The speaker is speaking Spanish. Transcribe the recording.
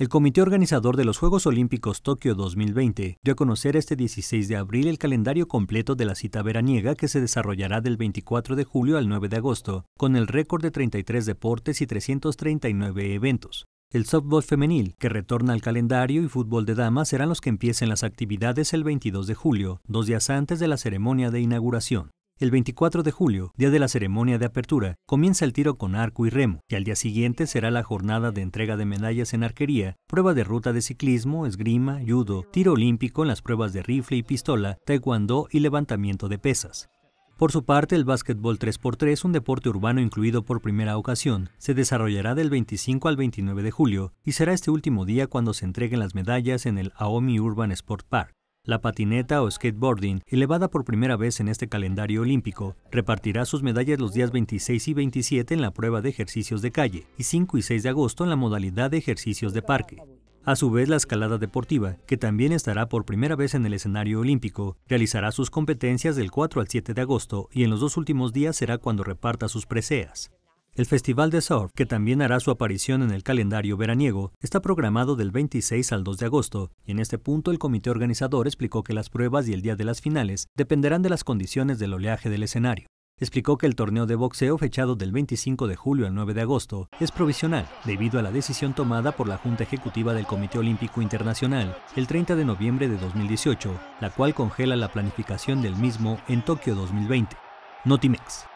El comité organizador de los Juegos Olímpicos Tokio 2020 dio a conocer este 16 de abril el calendario completo de la cita veraniega que se desarrollará del 24 de julio al 9 de agosto, con el récord de 33 deportes y 339 eventos. El softball femenil, que retorna al calendario, y fútbol de damas serán los que empiecen las actividades el 22 de julio, dos días antes de la ceremonia de inauguración. El 24 de julio, día de la ceremonia de apertura, comienza el tiro con arco y remo, y al día siguiente será la jornada de entrega de medallas en arquería, prueba de ruta de ciclismo, esgrima, judo, tiro olímpico en las pruebas de rifle y pistola, taekwondo y levantamiento de pesas. Por su parte, el básquetbol 3x3, un deporte urbano incluido por primera ocasión, se desarrollará del 25 al 29 de julio y será este último día cuando se entreguen las medallas en el Aomi Urban Sport Park. La patineta o skateboarding, elevada por primera vez en este calendario olímpico, repartirá sus medallas los días 26 y 27 en la prueba de ejercicios de calle y 5 y 6 de agosto en la modalidad de ejercicios de parque. A su vez, la escalada deportiva, que también estará por primera vez en el escenario olímpico, realizará sus competencias del 4 al 7 de agosto y en los dos últimos días será cuando reparta sus preseas. El Festival de Surf, que también hará su aparición en el calendario veraniego, está programado del 26 al 2 de agosto, y en este punto el comité organizador explicó que las pruebas y el día de las finales dependerán de las condiciones del oleaje del escenario. Explicó que el torneo de boxeo fechado del 25 de julio al 9 de agosto es provisional debido a la decisión tomada por la Junta Ejecutiva del Comité Olímpico Internacional el 30 de noviembre de 2018, la cual congela la planificación del mismo en Tokio 2020. Notimex.